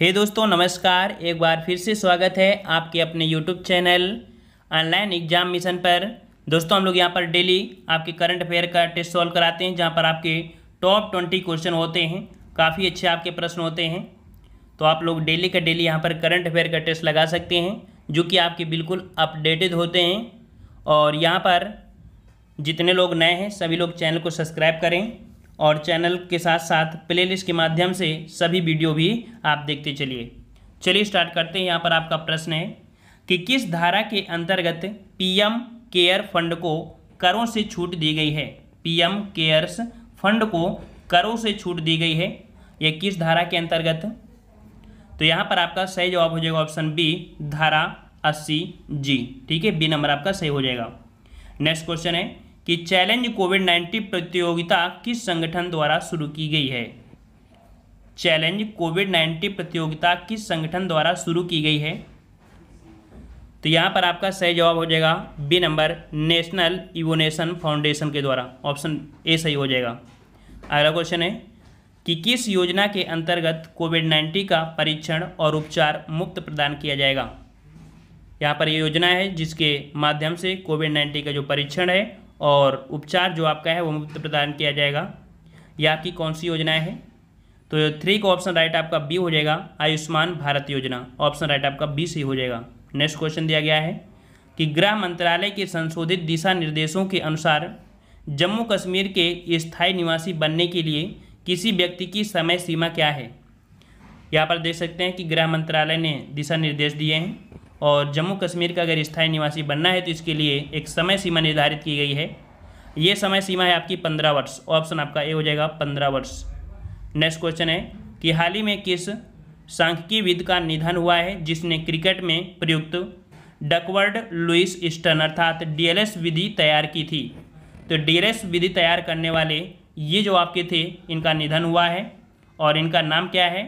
हे दोस्तों नमस्कार एक बार फिर से स्वागत है आपके अपने YouTube channel online exam mission पर दोस्तों हम लोग यहाँ पर डेली आपके करंट अफेयर का टेस्ट सॉल्व कराते हैं जहाँ पर आपके टॉप ट्वेंटी क्वेश्चन होते हैं काफ़ी अच्छे आपके प्रश्न होते हैं तो आप लोग डेली का डेली यहाँ पर करंट अफेयर का टेस्ट लगा सकते हैं जो कि आपके बिल्कुल अपडेटेड होते हैं और यहाँ पर जितने लोग नए हैं सभी लोग चैनल को सब्सक्राइब करें और चैनल के साथ साथ प्लेलिस्ट के माध्यम से सभी वीडियो भी आप देखते चलिए चलिए स्टार्ट करते हैं यहाँ पर आपका प्रश्न है कि किस धारा के अंतर्गत पीएम केयर फंड को करों से छूट दी गई है पीएम केयर्स फंड को करों से छूट दी गई है यह किस धारा के अंतर्गत तो यहाँ पर आपका सही जवाब हो जाएगा ऑप्शन बी धारा अस्सी जी ठीक है बी नंबर आपका सही हो जाएगा नेक्स्ट क्वेश्चन है कि चैलेंज कोविड नाइन्टीन प्रतियोगिता किस संगठन द्वारा शुरू की गई है चैलेंज कोविड नाइन्टीन प्रतियोगिता किस संगठन द्वारा शुरू की गई है तो यहाँ पर आपका सही जवाब हो जाएगा B number national innovation foundation के द्वारा ऑप्शन ए सही हो जाएगा अगला क्वेश्चन है कि किस योजना के अंतर्गत कोविड नाइन्टीन का परीक्षण और उपचार मुफ्त प्रदान किया जाएगा यहाँ पर ये योजना है जिसके माध्यम से कोविड नाइन्टीन का जो परीक्षण है और उपचार जो आपका है वो मुफ्त प्रदान किया जाएगा यह आपकी कौन सी योजनाएँ हैं तो थ्री का ऑप्शन राइट आपका बी हो जाएगा आयुष्मान भारत योजना ऑप्शन राइट आपका बी से हो जाएगा नेक्स्ट क्वेश्चन दिया गया है कि गृह मंत्रालय के संशोधित दिशा निर्देशों के अनुसार जम्मू कश्मीर के स्थायी निवासी बनने के लिए किसी व्यक्ति की समय सीमा क्या है यहाँ पर देख सकते हैं कि गृह मंत्रालय ने दिशा निर्देश दिए हैं और जम्मू कश्मीर का अगर स्थायी निवासी बनना है तो इसके लिए एक समय सीमा निर्धारित की गई है ये समय सीमा है आपकी पंद्रह वर्ष ऑप्शन आपका ए हो जाएगा पंद्रह वर्ष नेक्स्ट क्वेश्चन है कि हाल ही में किस विद का निधन हुआ है जिसने क्रिकेट में प्रयुक्त डकवर्ड लुइस स्टन अर्थात डीएलएस विधि तैयार की थी तो डीएलएस विधि तैयार करने वाले ये जो आपके थे इनका निधन हुआ है और इनका नाम क्या है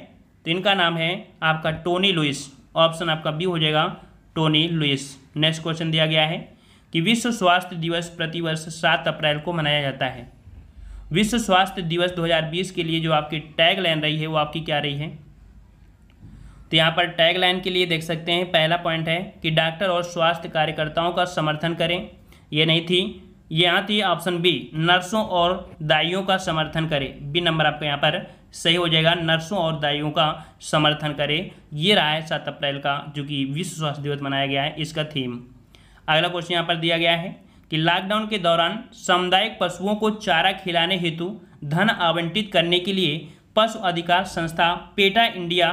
तो इनका नाम है आपका टोनी लुइस ऑप्शन आपका बी हो जाएगा टोनी लुइस नेक्स्ट क्वेश्चन दिया गया है कि विश्व स्वास्थ्य दिवस प्रतिवर्ष सात अप्रैल को मनाया जाता है विश्व स्वास्थ्य दिवस 2020 के लिए जो आपकी टैग लाइन रही है वो आपकी क्या रही है तो यहाँ पर टैग लाइन के लिए देख सकते हैं पहला पॉइंट है कि डॉक्टर और स्वास्थ्य कार्यकर्ताओं का समर्थन करें ये नहीं थी यहाँ थी ऑप्शन बी नर्सों और दाइयों का समर्थन करें बी नंबर आपको यहाँ पर सही हो जाएगा नर्सों और दाइयों का समर्थन करें ये रहा है सात अप्रैल का जो कि विश्व स्वास्थ्य दिवस मनाया गया है इसका थीम अगला क्वेश्चन यहाँ पर दिया गया है कि लॉकडाउन के दौरान सामुदायिक पशुओं को चारा खिलाने हेतु धन आवंटित करने के लिए पशु अधिकार संस्था पेटा इंडिया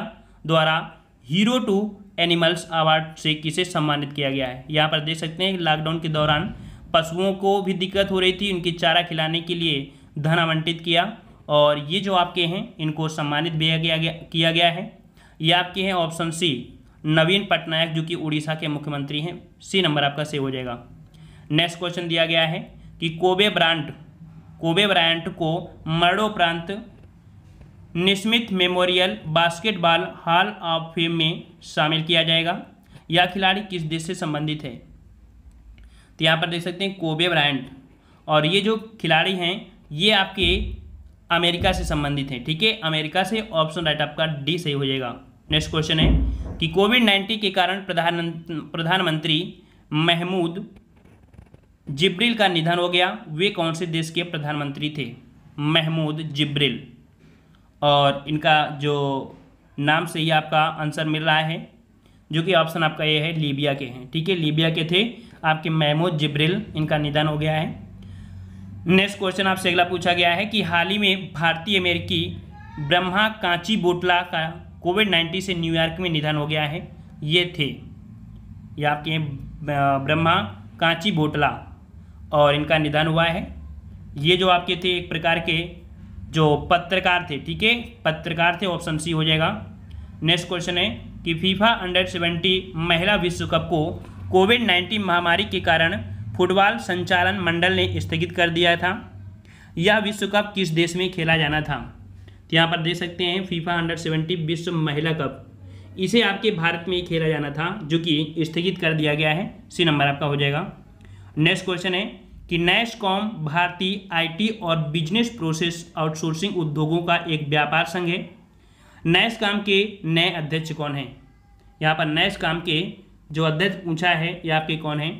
द्वारा हीरो टू एनिमल्स अवार्ड से किसे सम्मानित किया गया है यहाँ पर देख सकते हैं लॉकडाउन के दौरान पशुओं को भी दिक्कत हो रही थी उनकी चारा खिलाने के लिए धन आवंटित किया और ये जो आपके हैं इनको सम्मानित भी गया किया गया है ये आपके हैं ऑप्शन सी नवीन पटनायक जो कि उड़ीसा के मुख्यमंत्री हैं सी नंबर आपका सेव हो जाएगा नेक्स्ट क्वेश्चन दिया गया है कि कोबे ब्रांड कोबे ब्रांड को मरणोपरांत Naismith memorial basketball hall of fame में शामिल किया जाएगा यह खिलाड़ी किस देश से संबंधित है तो यहाँ पर देख सकते हैं कोबे ब्रांड और ये जो खिलाड़ी हैं ये आपके अमेरिका से संबंधित हैं ठीक है अमेरिका से ऑप्शन राइट आपका डी सही हो जाएगा नेक्स्ट क्वेश्चन है कि कोविड नाइन्टीन के कारण प्रधान प्रधानमंत्री महमूद जिब्रिल का निधन हो गया वे कौन से देश के प्रधानमंत्री थे महमूद जिब्रिल और इनका जो नाम से ही आपका आंसर मिल रहा है जो कि ऑप्शन आपका ये है लीबिया के हैं ठीक है लीबिया के थे आपके महमूद जिब्रिल इनका निधन हो गया है नेक्स्ट क्वेश्चन आपसे अगला पूछा गया है कि हाल ही में भारतीय अमेरिकी ब्रह्मा कांची बोटला का कोविड नाइन्टीन से न्यूयॉर्क में निधन हो गया है ये थे ये आपके ब्रह्मा कांची बोटला और इनका निधन हुआ है ये जो आपके थे एक प्रकार के जो पत्रकार थे ठीक है पत्रकार थे ऑप्शन सी हो जाएगा नेक्स्ट क्वेश्चन है कि फीफा अंडर सेवेंटी महिला विश्व कप को कोविड नाइन्टीन महामारी के कारण फुटबॉल संचालन मंडल ने स्थगित कर दिया था यह विश्व कप किस देश में खेला जाना था तो यहाँ पर देख सकते हैं फीफा अंडर सेवेंटी विश्व महिला कप इसे आपके भारत में ही खेला जाना था जो कि स्थगित कर दिया गया है सी नंबर आपका हो जाएगा नेक्स्ट क्वेश्चन है कि नैशकॉम भारतीय आईटी और बिजनेस प्रोसेस आउटसोर्सिंग उद्योगों का एक व्यापार संघ है नैशकॉम के नए अध्यक्ष कौन हैं यहाँ पर नैशकॉम के जो अध्यक्ष पूछा है ये आपके कौन हैं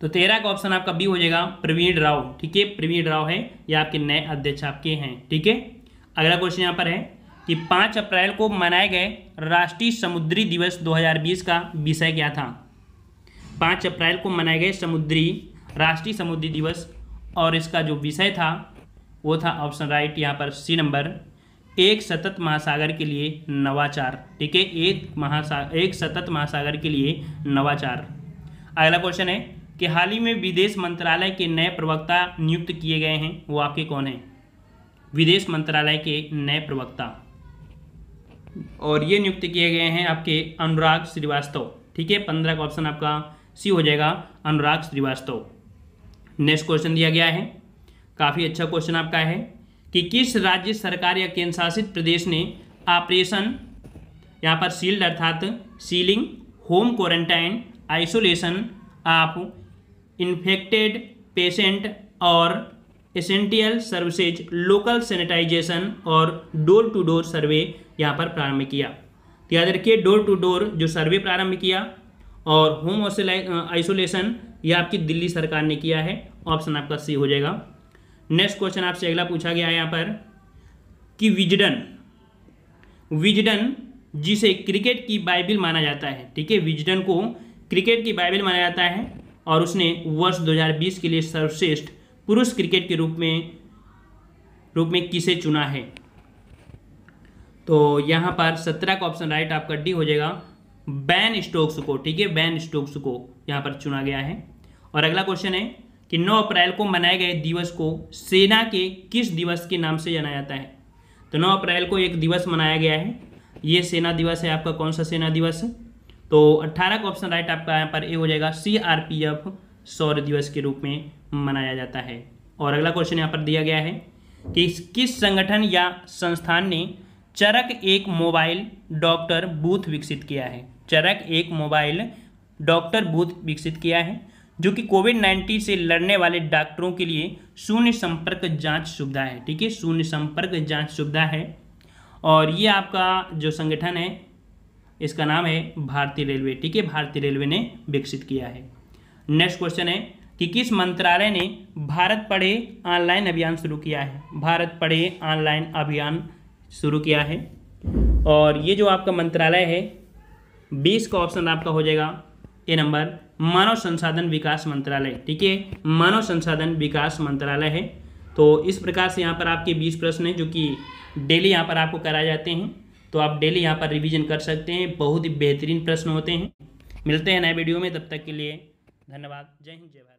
तो तेरह का ऑप्शन आपका बी हो जाएगा प्रवीण राव ठीक है प्रवीण राव है ये आपके नए अध्यक्ष आपके हैं ठीक है अगला क्वेश्चन यहाँ पर है कि पाँच अप्रैल को मनाए गए राष्ट्रीय समुद्री दिवस 2020 का विषय क्या था पाँच अप्रैल को मनाए गए समुद्री राष्ट्रीय समुद्री दिवस और इसका जो विषय था वो था ऑप्शन राइट यहाँ पर सी नंबर एक सतत महासागर के लिए नवाचार ठीक है एक महासा एक सतत महासागर के लिए नवाचार अगला क्वेश्चन है कि हाल ही में विदेश मंत्रालय के नए प्रवक्ता नियुक्त किए गए हैं वो आपके कौन हैं विदेश मंत्रालय के नए प्रवक्ता और ये नियुक्त किए गए हैं आपके अनुराग श्रीवास्तव ठीक है पंद्रह का ऑप्शन आपका सी हो जाएगा अनुराग श्रीवास्तव नेक्स्ट क्वेश्चन दिया गया है काफ़ी अच्छा क्वेश्चन आपका है कि किस राज्य सरकार या केंद्र शासित प्रदेश ने ऑपरेशन यहाँ पर सील्ड अर्थात सीलिंग होम क्वारंटाइन आइसोलेशन आप इन्फेक्टेड पेशेंट और एसेंटियल सर्विसेज लोकल सैनिटाइजेशन और डोर टू डोर सर्वे यहाँ पर प्रारंभ किया तो याद रखिए डोर टू डोर जो सर्वे प्रारंभ किया और होम आइसोलेशन यह आपकी दिल्ली सरकार ने किया है ऑप्शन आपका सी हो जाएगा नेक्स्ट क्वेश्चन आपसे अगला पूछा गया यहाँ पर कि विजडन विजडन जिसे क्रिकेट की बाइबिल माना जाता है ठीक है विजडन को क्रिकेट की बाइबिल माना जाता है और उसने वर्ष 2020 के लिए सर्वश्रेष्ठ पुरुष क्रिकेट के रूप में रूप में किसे चुना है तो यहाँ पर सत्रह का ऑप्शन राइट आपका डी हो जाएगा बैन स्टोक्स को ठीक है बैन स्टोक्स को यहाँ पर चुना गया है और अगला क्वेश्चन है कि 9 अप्रैल को मनाए गए दिवस को सेना के किस दिवस के नाम से जाना जाता है तो 9 अप्रैल को एक दिवस मनाया गया है ये सेना दिवस है आपका कौन सा सेना दिवस है तो 18 का ऑप्शन राइट आपका यहाँ पर ए हो जाएगा सी आर पी एफ सौर दिवस के रूप में मनाया जाता है और अगला क्वेश्चन यहाँ पर दिया गया है कि किस संगठन या संस्थान ने चरक एक मोबाइल डॉक्टर बूथ विकसित किया है चरक एक मोबाइल डॉक्टर बूथ विकसित किया है जो कि कोविड नाइन्टीन से लड़ने वाले डॉक्टरों के लिए शून्य संपर्क जांच सुविधा है ठीक है शून्य संपर्क जांच सुविधा है और ये आपका जो संगठन है इसका नाम है भारतीय रेलवे ठीक है भारतीय रेलवे ने विकसित किया है नेक्स्ट क्वेश्चन है कि किस मंत्रालय ने भारत पढ़े ऑनलाइन अभियान शुरू किया है भारत पढ़े ऑनलाइन अभियान शुरू किया है और ये जो आपका मंत्रालय है बीस का ऑप्शन आपका हो जाएगा ए नंबर मानव संसाधन विकास मंत्रालय ठीक है मानव संसाधन विकास मंत्रालय है तो इस प्रकार से यहाँ पर आपके बीस प्रश्न हैं जो कि डेली यहाँ पर आपको कराए जाते हैं तो आप डेली यहाँ पर रिविजन कर सकते हैं बहुत ही बेहतरीन प्रश्न होते हैं मिलते हैं नए वीडियो में तब तक के लिए धन्यवाद जय हिंद जय भारत